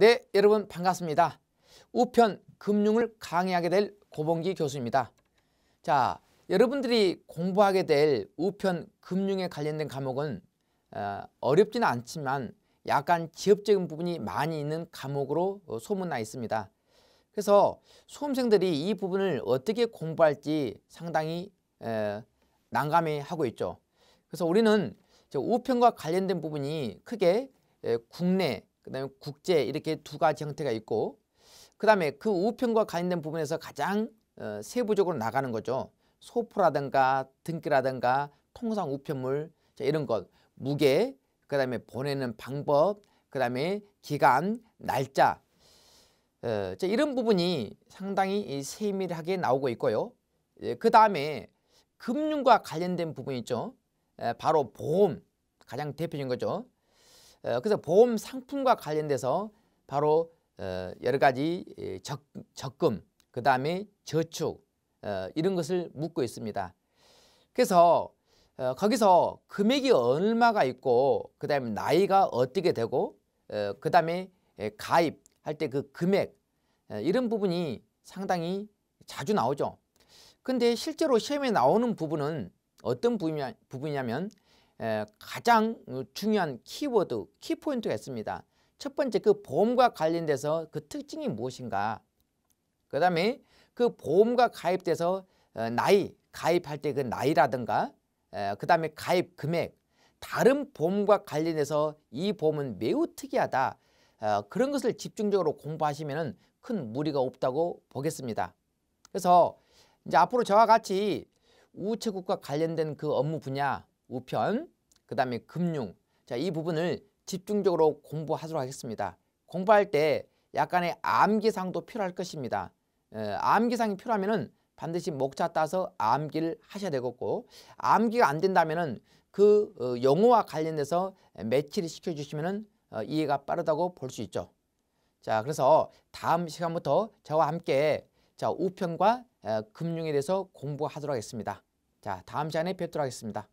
네, 여러분 반갑습니다. 우편 금융을 강의하게 될 고봉기 교수입니다. 자, 여러분들이 공부하게 될 우편 금융에 관련된 과목은 어, 렵지는 않지만 약간 지엽적인 부분이 많이 있는 과목으로 어, 소문나 있습니다. 그래서 수험생들이 이 부분을 어떻게 공부할지 상당히 어, 난감해하고 있죠. 그래서 우리는 우편과 관련된 부분이 크게 국내 그 다음에 국제 이렇게 두 가지 형태가 있고 그 다음에 그 우편과 관련된 부분에서 가장 어, 세부적으로 나가는 거죠. 소포라든가 등기라든가 통상 우편물 자, 이런 것 무게 그 다음에 보내는 방법 그 다음에 기간 날짜 어, 자, 이런 부분이 상당히 이 세밀하게 나오고 있고요. 예, 그 다음에 금융과 관련된 부분 이 있죠. 에, 바로 보험 가장 대표적인 거죠. 어, 그래서 보험 상품과 관련돼서 바로 어, 여러 가지 적, 적금, 그 다음에 저축 어, 이런 것을 묻고 있습니다. 그래서 거기서 금액이 얼마가 있고 그 다음에 나이가 어떻게 되고 예, 그 다음에 가입할 때 그 금액 이런 부분이 상당히 자주 나오죠. 근데 실제로 시험에 나오는 부분은 어떤 부분이냐면 가장 중요한 키워드, 키포인트가 있습니다. 첫 번째 그 보험과 관련돼서 그 특징이 무엇인가 그 다음에 그 보험과 가입돼서 어, 나이, 가입할 때 그 나이라든가 그 다음에 가입 금액 다른 보험과 관련해서 이 보험은 매우 특이하다 어, 그런 것을 집중적으로 공부하시면 큰 무리가 없다고 보겠습니다. 그래서 이제 앞으로 저와 같이 우체국과 관련된 그 업무 분야 우편, 그 다음에 금융 자이 부분을 집중적으로 공부하도록 하겠습니다. 공부할 때 약간의 암기상도 필요할 것입니다. 에, 암기상이 필요하면 반드시 목차 따서 암기를 하셔야 되겠고 암기가 안된다면그 어, 영어와 관련돼서 매치를 시켜주시면 어, 이해가 빠르다고 볼 수 있죠. 자 그래서 다음 시간부터 저와 함께 자 우편과 에, 금융에 대해서 공부하도록 하겠습니다. 자 다음 시간에 뵙도록 하겠습니다.